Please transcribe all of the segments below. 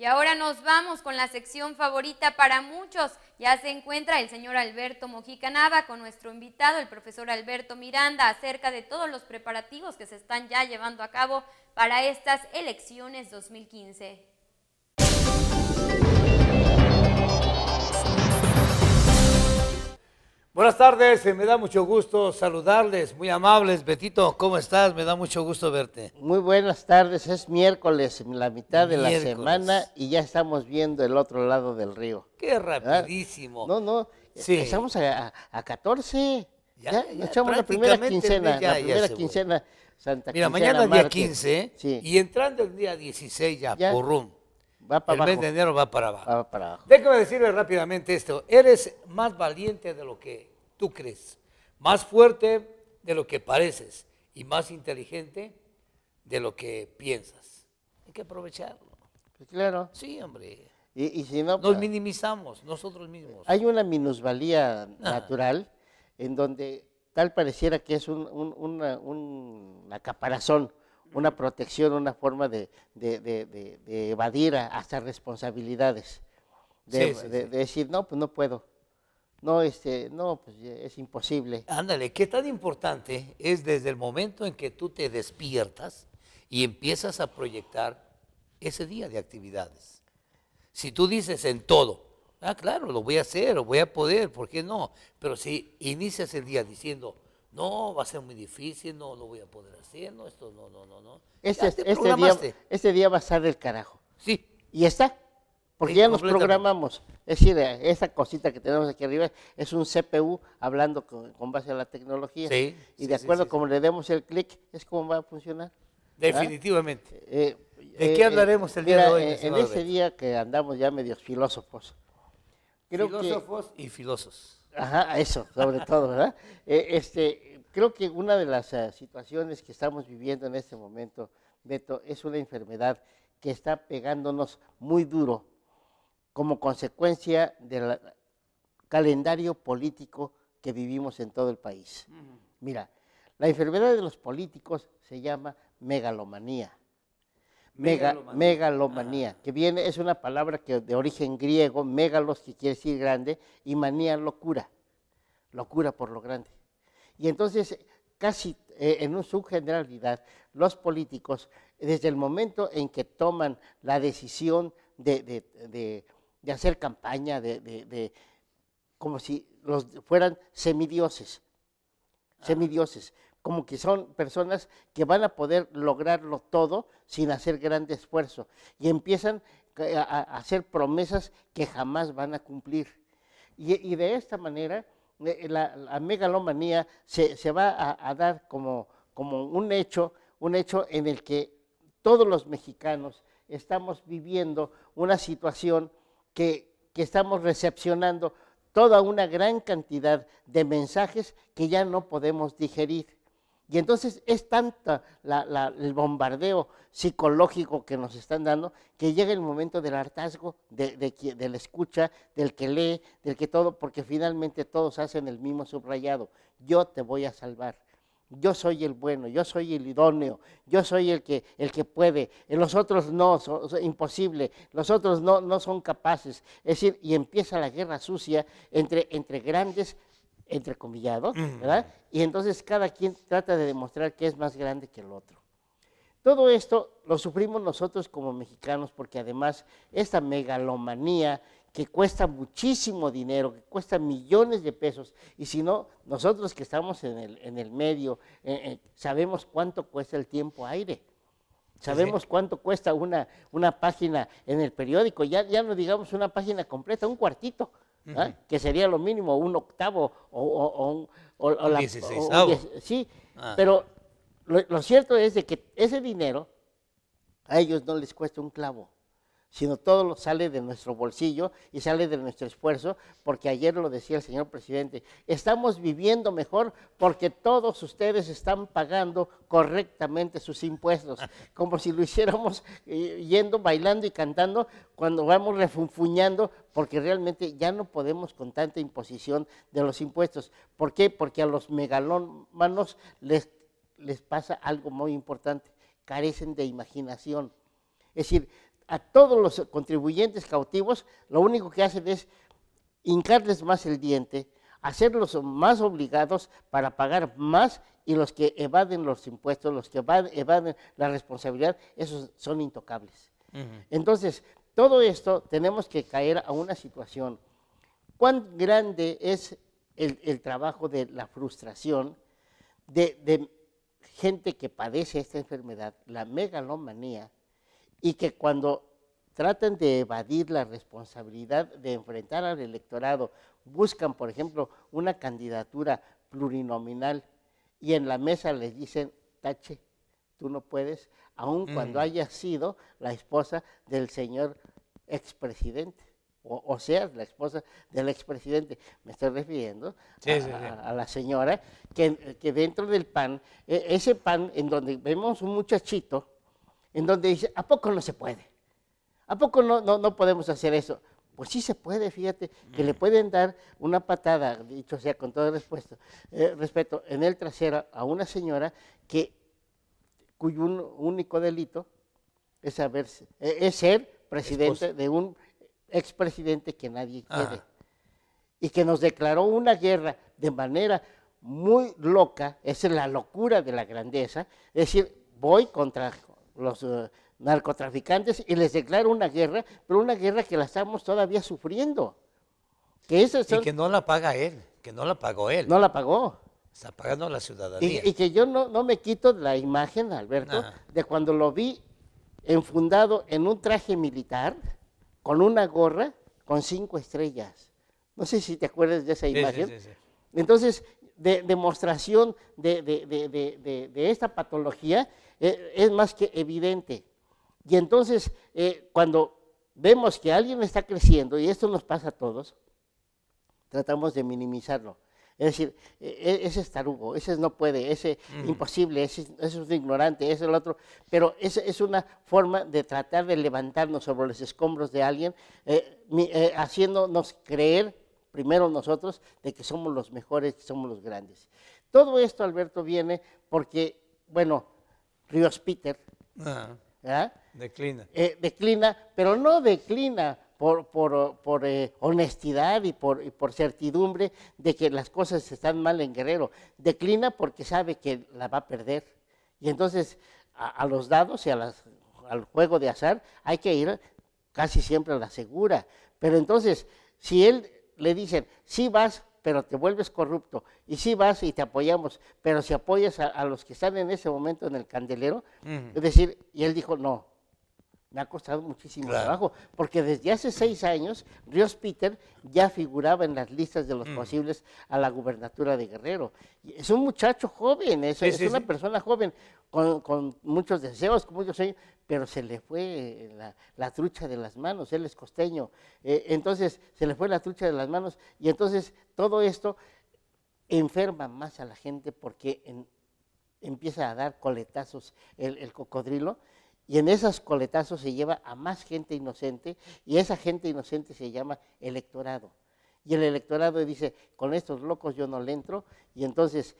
Y ahora nos vamos con la sección favorita para muchos. Ya se encuentra el señor Alberto Mojica Nava con nuestro invitado, el profesor Alberto Miranda, acerca de todos los preparativos que se están ya llevando a cabo para estas elecciones 2015. buenas tardes, eh, me da mucho gusto saludarles, muy amables. Betito, ¿cómo estás? Me da mucho gusto verte. Muy buenas tardes, es miércoles, la mitad de la semana y ya estamos viendo el otro lado del río. Qué rapidísimo. No, no, estamos a, a 14. Ya, echamos la primera quincena, la primera quincena Santa Mira, mañana es día 15 ¿eh? y entrando el día 16 ya, por rum. Va para el mes de enero va para abajo. Va para abajo. Déjame decirle rápidamente esto. Eres más valiente de lo que tú crees, más fuerte de lo que pareces y más inteligente de lo que piensas. Hay que aprovecharlo. Pues claro. Sí, hombre. Y, si no, Nos pues, minimizamos nosotros mismos. Hay una minusvalía ah. natural en donde tal pareciera que es un, una, caparazón, una protección, una forma de, evadir a de evadir hasta responsabilidades. de decir, no, pues no puedo no, este, no, pues es imposible. Ándale, qué tan importante es desde el momento en que tú te despiertas y empiezas a proyectar ese día de actividades. Si tú dices en todo, ah, claro, lo voy a hacer, lo voy a poder, ¿por qué no? Pero si inicias el día diciendo, no, va a ser muy difícil, no lo voy a poder hacer, no, esto no, no, no, no. Este, este día, este día va a estar del carajo. Sí. Y está. Porque ya nos programamos. Es decir, eh, esa cosita que tenemos aquí arriba es un CPU hablando con, base a la tecnología. Sí, y de acuerdo como le demos el clic, es como va a funcionar. Definitivamente. Eh, ¿De qué eh, hablaremos el día de hoy? En, ese día que andamos ya medios filósofos. filósofos y filósofos. Ajá, eso, sobre todo, ¿verdad? este, creo que una de las situaciones que estamos viviendo en este momento, Beto, es una enfermedad que está pegándonos muy duro como consecuencia del calendario político que vivimos en todo el país. Mira, la enfermedad de los políticos se llama megalomanía. Mega, megalomanía, que viene, es una palabra que de origen griego, megalos, que quiere decir grande, y manía, locura, locura por lo grande. Y entonces, casi eh, en su subgeneralidad, los políticos, desde el momento en que toman la decisión de de hacer campaña, de, como si los fueran semidioses, ah. semidioses, como que son personas que van a poder lograrlo todo sin hacer grande esfuerzo y empiezan eh, a, hacer promesas que jamás van a cumplir. Y, de esta manera eh, eh, la, megalomanía se, se va a, a, dar como, como un hecho, un hecho en el que todos los mexicanos estamos viviendo una situación que, estamos recepcionando toda una gran cantidad de mensajes que ya no podemos digerir. Y entonces es tanta el bombardeo psicológico que nos están dando que llega el momento del hartazgo, de, de, la escucha, del que lee, del que todo, porque finalmente todos hacen el mismo subrayado. Yo te voy a salvar, yo soy el bueno, yo soy el idóneo, yo soy el que, el que puede, eh, los otros no, son, imposible, los otros no, no son capaces. Es decir, y empieza la guerra sucia entre, entre grandes, entre comillados, ¿verdad? Y entonces cada quien trata de demostrar que es más grande que el otro. Todo esto lo sufrimos nosotros como mexicanos porque además esta megalomanía que cuesta muchísimo dinero, que cuesta millones de pesos, y si no, nosotros que estamos en el, en el medio, eh, eh, sabemos cuánto cuesta el tiempo aire, sabemos cuánto cuesta una, una página en el periódico, ya, ya no digamos una página completa, un cuartito, ¿ah? que sería lo mínimo, un octavo o, un... O, la, sí, ah. pero lo, lo, cierto es de que ese dinero a ellos no les cuesta un clavo sino todo lo sale de nuestro bolsillo y sale de nuestro esfuerzo, porque ayer lo decía el señor presidente, estamos viviendo mejor porque todos ustedes están pagando correctamente sus impuestos, como si lo hiciéramos eh, yendo, bailando y cantando cuando vamos refunfuñando, porque realmente ya no podemos con tanta imposición de los impuestos. ¿Por qué? Porque a los megalómanos les, les pasa algo muy importante, carecen de imaginación. Es decir, a todos los contribuyentes cautivos, lo único que hacen es hincarles más el diente, hacerlos más obligados para pagar más y los que evaden los impuestos, los que evaden la responsabilidad, esos son intocables. Entonces, todo esto tenemos que caer a una situación. ¿Cuán grande es el, trabajo de la frustración de, de gente que padece esta enfermedad, la megalomanía? y que cuando tratan de evadir la responsabilidad de enfrentar al electorado, buscan, por ejemplo, una candidatura plurinominal y en la mesa les dicen, tache, tú no puedes, aun cuando mm. haya sido la esposa del señor expresidente. O, o sea, la esposa del expresidente, me estoy refiriendo a, la señora, que, que dentro del PAN, e, ese PAN en donde vemos un muchachito, en donde dice, ¿a poco no se puede? ¿A poco no, no, podemos hacer eso? Pues sí se puede, fíjate, que le mm. pueden dar una patada, dicho sea con todo respeto, eh, respeto en el trasero a una señora que, cuyo único delito es, eh, es ser presidente de un expresidente que nadie quiere. Y que nos declaró una guerra de manera muy loca, esa es la locura de la grandeza, es decir, voy contra los eh, narcotraficantes y les declaro una guerra, pero una guerra que la estamos todavía sufriendo. Que Y que no la paga él, que no la pagó él. No la pagó. Está pagando la ciudadanía. Y, que yo no, no, me quito la imagen, Alberto, de cuando lo vi enfundado en un traje militar, con una gorra, con cinco estrellas. No sé si te acuerdas de esa imagen. Sí, sí, Entonces, de, demostración de, de esta patología e, es más que evidente. Y entonces, eh, cuando vemos que alguien está creciendo, y esto nos pasa a todos, tratamos de minimizarlo. Es decir, e, e, ese es tarugo, ese no puede, ese es mm. imposible, ese, es un ignorante, ese es el otro. Pero esa es una forma de tratar de levantarnos sobre los escombros de alguien, eh, eh, haciéndonos creer, primero nosotros, de que somos los mejores, que somos los grandes. Todo esto, Alberto, viene porque, bueno, Ríos Peter. Ah, declina. Eh, declina, pero no declina por, por, eh, honestidad y por, certidumbre de que las cosas están mal en Guerrero. Declina porque sabe que la va a perder. Y entonces a, los dados y a las, al juego de azar hay que ir casi siempre a la segura. Pero entonces, si él le dicen, si sí vas pero te vuelves corrupto. Y si vas y te apoyamos, pero si apoyas a, los que están en ese momento en el candelero, es decir, y él dijo, no, me ha costado muchísimo trabajo, porque desde hace seis años Ríos Peter ya figuraba en las listas de los mm. posibles a la gubernatura de Guerrero. Es un muchacho joven, es, una persona joven, con, muchos deseos, con muchos sueños, pero se le fue eh, la, trucha de las manos, él es costeño, eh, entonces se le fue la trucha de las manos y entonces todo esto enferma más a la gente porque empieza a dar coletazos el cocodrilo y en esos coletazos se lleva a más gente inocente y esa gente inocente se llama electorado. Y el electorado dice, con estos locos yo no le entro y entonces,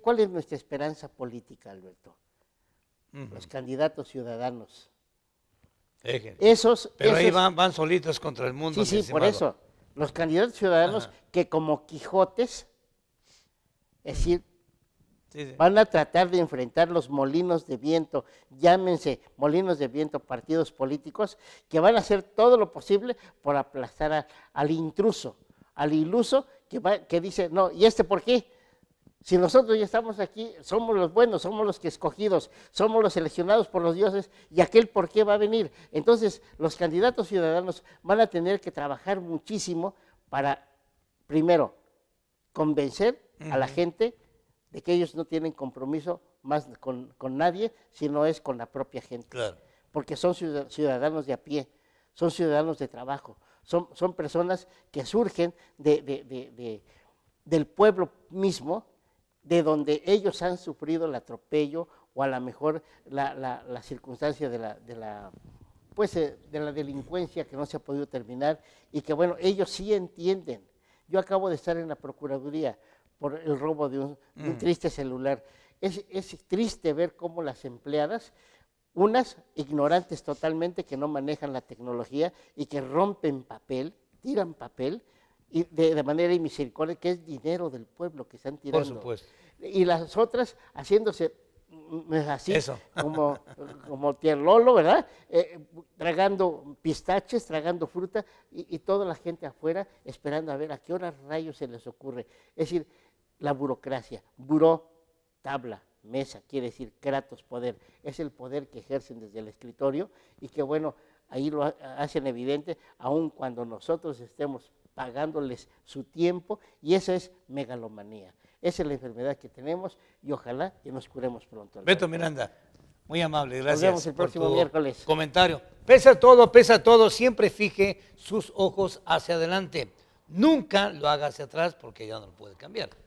¿cuál es nuestra esperanza política, Alberto? Los candidatos ciudadanos. Esos, Pero ahí van, van, solitos contra el mundo. Sí, sí, por eso. Los candidatos ciudadanos que como Quijotes, es decir, Van a tratar de enfrentar los molinos de viento, llámense molinos de viento, partidos políticos, que van a hacer todo lo posible por aplastar al intruso, al iluso que, que dice, no, ¿y este por qué? Si nosotros ya estamos aquí, somos los buenos, somos los que escogidos, somos los seleccionados por los dioses, y aquel por qué va a venir. Entonces, los candidatos ciudadanos van a tener que trabajar muchísimo para, primero, convencer a la gente que ellos no tienen compromiso más con, nadie, sino es con la propia gente. Porque son ciudadanos de a pie, son ciudadanos de trabajo, son, personas que surgen del pueblo mismo, de donde ellos han sufrido el atropello o a lo mejor la, circunstancia de la, pues, eh, de la delincuencia que no se ha podido terminar y que bueno, ellos sí entienden. Yo acabo de estar en la Procuraduría, por el robo de un, mm. triste celular. Es, es, triste ver cómo las empleadas, unas ignorantes totalmente que no manejan la tecnología y que rompen papel, tiran papel, y de, manera inmisericordia, que es dinero del pueblo que están tirando. Por supuesto. Y las otras haciéndose mm, mm, así, como, como Lolo, ¿verdad? Eh, tragando pistaches, tragando fruta y, toda la gente afuera esperando a ver a qué horas rayos se les ocurre. Es decir, la burocracia. Buró, tabla, mesa, quiere decir kratos, poder. Es el poder que ejercen desde el escritorio y que, bueno, ahí lo hacen evidente, aun cuando nosotros estemos pagándoles su tiempo, y esa es megalomanía. Esa es la enfermedad que tenemos y ojalá que nos curemos pronto. Beto Miranda, muy amable, gracias. Nos vemos el próximo miércoles. Comentario. Pesa todo, pesa todo, siempre fije sus ojos hacia adelante. Nunca lo haga hacia atrás porque ya no lo puede cambiar.